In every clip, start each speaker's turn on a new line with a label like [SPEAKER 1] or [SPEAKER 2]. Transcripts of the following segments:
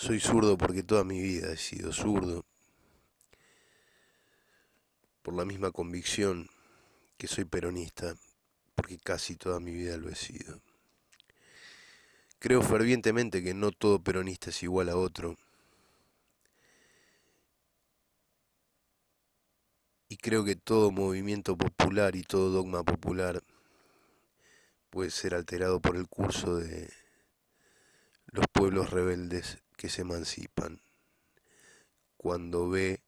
[SPEAKER 1] Soy zurdo porque toda mi vida he sido zurdo. Por la misma convicción que soy peronista, porque casi toda mi vida lo he sido. Creo fervientemente que no todo peronista es igual a otro. Y creo que todo movimiento popular y todo dogma popular puede ser alterado por el curso de los pueblos rebeldes que se emancipan, cuando ve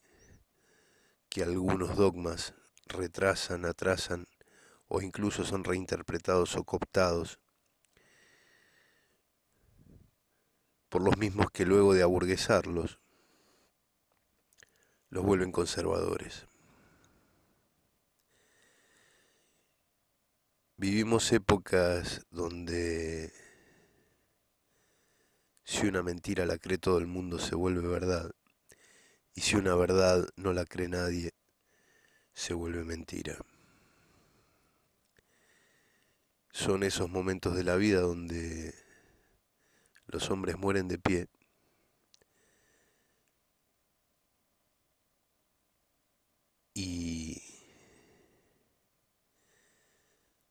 [SPEAKER 1] que algunos dogmas retrasan, atrasan o incluso son reinterpretados o cooptados por los mismos que luego de aburguesarlos los vuelven conservadores. Vivimos épocas donde si una mentira la cree todo el mundo se vuelve verdad, y si una verdad no la cree nadie, se vuelve mentira. Son esos momentos de la vida donde los hombres mueren de pie y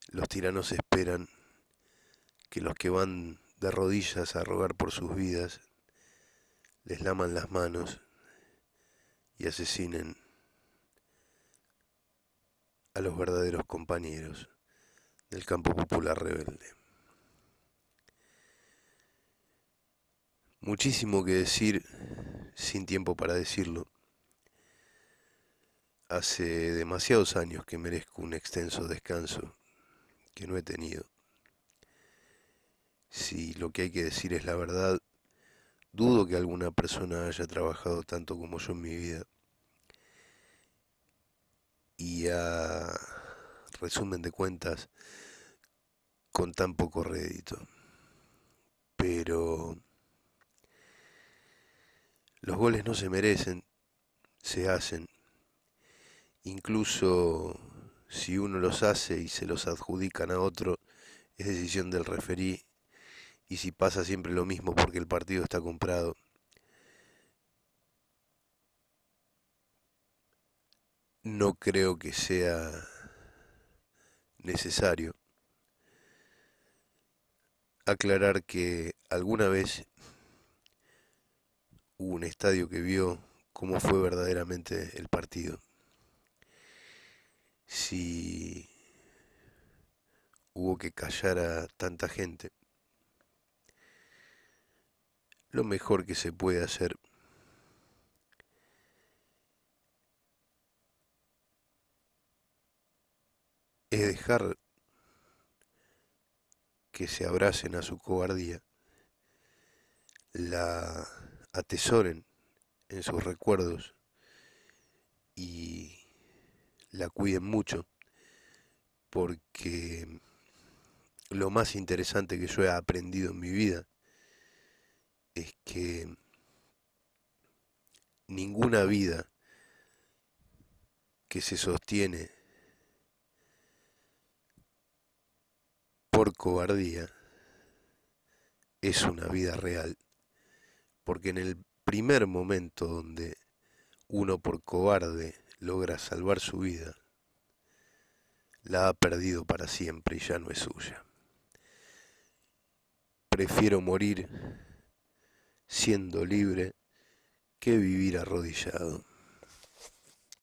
[SPEAKER 1] los tiranos esperan que los que van de rodillas a rogar por sus vidas, les laman las manos y asesinen a los verdaderos compañeros del campo popular rebelde. Muchísimo que decir, sin tiempo para decirlo. Hace demasiados años que merezco un extenso descanso que no he tenido si lo que hay que decir es la verdad, dudo que alguna persona haya trabajado tanto como yo en mi vida. Y a resumen de cuentas, con tan poco rédito. Pero los goles no se merecen, se hacen. Incluso si uno los hace y se los adjudican a otro, es decisión del referí y si pasa siempre lo mismo porque el partido está comprado. No creo que sea necesario aclarar que alguna vez hubo un estadio que vio cómo fue verdaderamente el partido. Si hubo que callar a tanta gente lo mejor que se puede hacer. es dejar que se abracen a su cobardía, la atesoren en sus recuerdos y la cuiden mucho, porque lo más interesante que yo he aprendido en mi vida es que ninguna vida que se sostiene por cobardía es una vida real, porque en el primer momento donde uno por cobarde logra salvar su vida, la ha perdido para siempre y ya no es suya. Prefiero morir siendo libre que vivir arrodillado.